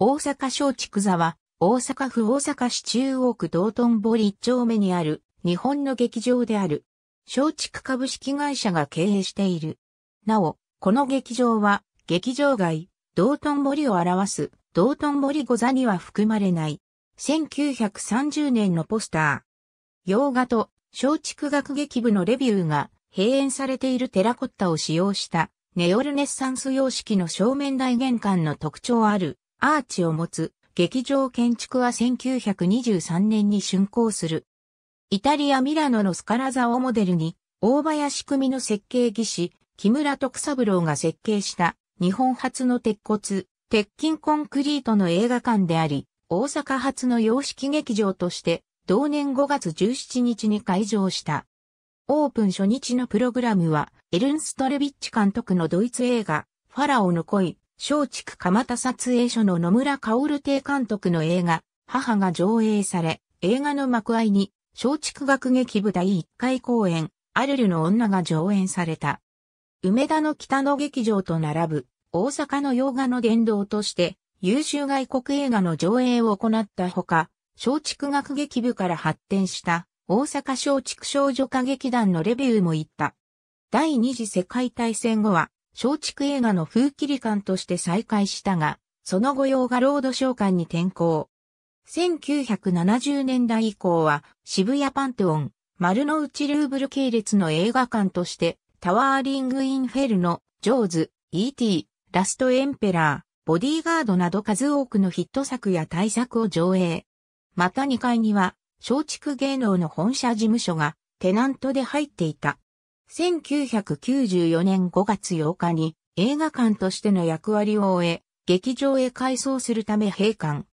大阪小畜座は、大阪府大阪市中央区道頓堀一丁目にある、日本の劇場である。小畜株式会社が経営している。なお、この劇場は、劇場外、道頓堀を表す、道頓堀御座には含まれない。1930年のポスター。洋画と、小畜学劇部のレビューが、閉園されているテラコッタを使用した、ネオルネッサンス様式の正面大玄関の特徴あるアーチを持つ劇場建築は1923年に竣工する。イタリア・ミラノのスカラザをモデルに、大林組の設計技師、木村徳三郎が設計した日本初の鉄骨、鉄筋コンクリートの映画館であり、大阪発の洋式劇場として同年5月17日に開場した。オープン初日のプログラムは、エルンストレビッチ監督のドイツ映画、ファラオの恋、松竹蒲田撮影所の野村薫邸監督の映画、母が上映され、映画の幕間に、松竹学劇部第1回公演、アルルの女が上演された。梅田の北の劇場と並ぶ、大阪の洋画の殿堂として、優秀外国映画の上映を行ったほか、松竹学劇部から発展した、大阪松竹少女歌劇団のレビューも行った。第二次世界大戦後は、松竹映画の風切り館として再開したが、その後用がロード召喚に転向。1970年代以降は渋谷パンテオン、丸の内ルーブル系列の映画館として、タワーリング・インフェルノ、ジョーズ、E.T., ラスト・エンペラー、ボディーガードなど数多くのヒット作や大作を上映。また2階には、松竹芸能の本社事務所がテナントで入っていた。1994年5月8日に映画館としての役割を終え、劇場へ改装するため閉館。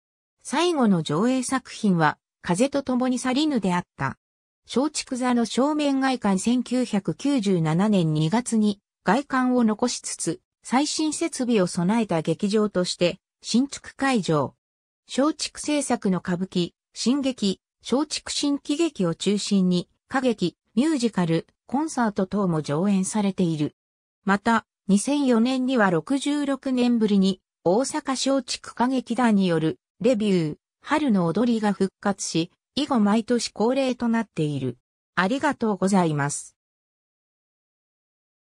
最後の上映作品は、風と共に去りぬであった。松竹座の正面外観1997年2月に外観を残しつつ、最新設備を備えた劇場として、新築会場。松竹制作の歌舞伎、新劇、松竹新喜劇を中心に、歌劇、ミュージカル、コンサート等も上演されている。また、2004年には66年ぶりに、大阪松竹歌劇団による、レビュー、春の踊りが復活し、以後毎年恒例となっている。ありがとうございます。